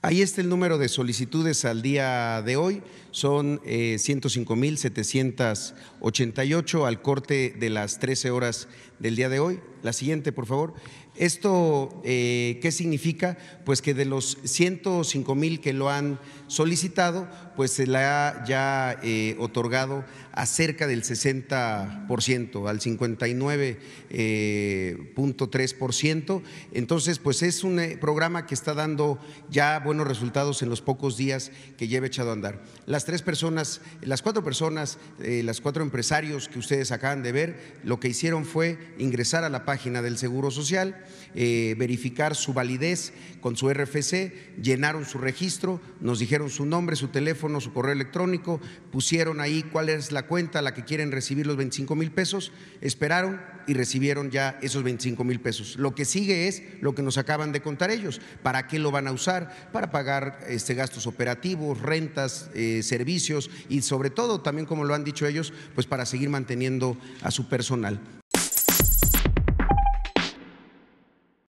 Ahí está el número de solicitudes al día de hoy, son 105.788 eh, al corte de las 13 horas del día de hoy. La siguiente, por favor. ¿Esto eh, qué significa? Pues que de los 105 mil que lo han solicitado, pues se le ha ya eh, otorgado a cerca del 60%, al 59.3%. Entonces, pues es un programa que está dando ya buenos resultados en los pocos días que lleve echado a andar. Las tres personas, las cuatro personas, eh, las cuatro empresarios que ustedes acaban de ver, lo que hicieron fue ingresar a la página del Seguro Social, eh, verificar su validez con su RFC, llenaron su registro, nos dijeron su nombre, su teléfono, su correo electrónico, pusieron ahí cuál es la cuenta a la que quieren recibir los 25 mil pesos, esperaron y recibieron ya esos 25 mil pesos. Lo que sigue es lo que nos acaban de contar ellos. ¿Para qué lo van a usar? Para pagar este, gastos operativos, rentas, eh, servicios y sobre todo, también como lo han dicho ellos, pues para seguir manteniendo a su personal.